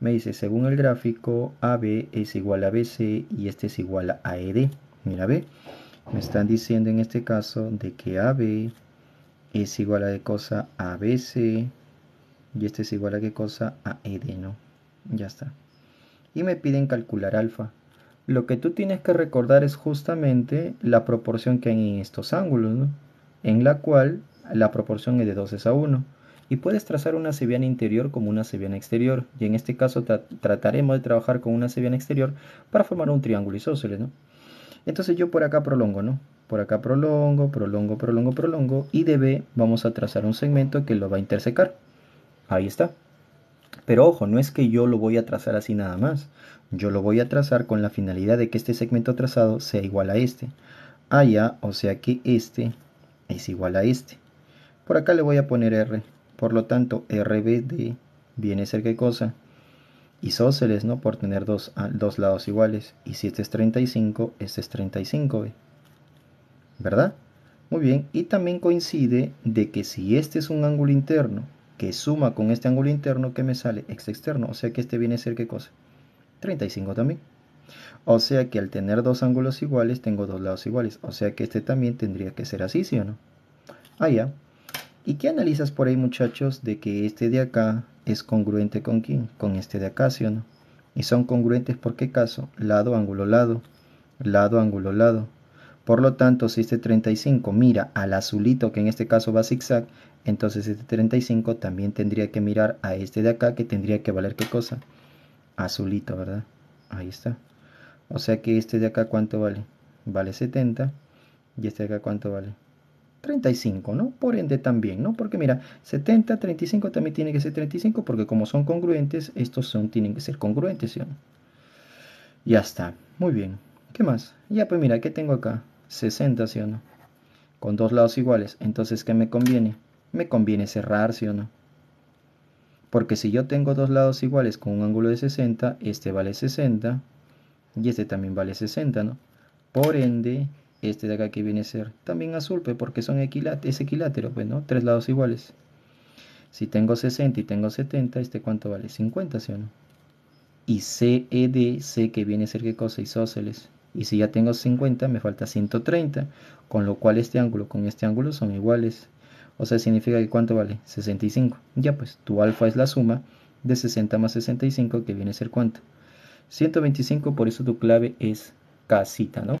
me dice, según el gráfico, AB es igual a BC y este es igual a ED Mira, B. Me están diciendo en este caso de que AB es igual a de cosa ABC y este es igual a qué cosa AED, ¿no? Ya está. Y me piden calcular alfa. Lo que tú tienes que recordar es justamente la proporción que hay en estos ángulos, ¿no? En la cual la proporción es de 2 a 1 y puedes trazar una sebiana interior como una sebiana exterior, y en este caso trataremos de trabajar con una sebiana exterior para formar un triángulo isósceles, ¿no? Entonces yo por acá prolongo, ¿no? Por acá prolongo, prolongo, prolongo, prolongo, y de B vamos a trazar un segmento que lo va a intersecar. Ahí está. Pero ojo, no es que yo lo voy a trazar así nada más. Yo lo voy a trazar con la finalidad de que este segmento trazado sea igual a este. Allá, o sea que este es igual a este. Por acá le voy a poner R. Por lo tanto, RBD viene a ser qué cosa? Isósceles, ¿no? Por tener dos, ah, dos lados iguales. Y si este es 35, este es 35B. ¿Verdad? Muy bien. Y también coincide de que si este es un ángulo interno que suma con este ángulo interno que me sale este externo. O sea que este viene a ser qué cosa? 35 también. O sea que al tener dos ángulos iguales, tengo dos lados iguales. O sea que este también tendría que ser así, ¿sí o no? Ah, ya. ¿Y qué analizas por ahí, muchachos, de que este de acá es congruente con quién? Con este de acá, ¿sí o no? Y son congruentes por qué caso? Lado, ángulo, lado. Lado, ángulo, lado. Por lo tanto, si este 35 mira al azulito, que en este caso va zigzag, entonces este 35 también tendría que mirar a este de acá, que tendría que valer qué cosa? Azulito, ¿verdad? Ahí está. O sea que este de acá, ¿cuánto vale? Vale 70. ¿Y este de acá cuánto vale? 35, ¿no? Por ende también, ¿no? Porque mira, 70, 35 también tiene que ser 35 porque como son congruentes, estos son, tienen que ser congruentes, ¿sí? Ya está, muy bien. ¿Qué más? Ya pues mira, ¿qué tengo acá? 60, ¿sí o no? Con dos lados iguales. Entonces, ¿qué me conviene? Me conviene cerrar, ¿sí o no? Porque si yo tengo dos lados iguales con un ángulo de 60, este vale 60 y este también vale 60, ¿no? Por ende, este de acá que viene a ser también azul, pues, porque son es equilátero, pues, ¿no? Tres lados iguales. Si tengo 60 y tengo 70, ¿este cuánto vale? 50, ¿sí o no? Y CEDC e, que viene a ser qué cosa, isósceles. Y si ya tengo 50, me falta 130, con lo cual este ángulo con este ángulo son iguales. O sea, significa que cuánto vale? 65. Ya pues, tu alfa es la suma de 60 más 65, que viene a ser cuánto? 125, por eso tu clave es casita, ¿no?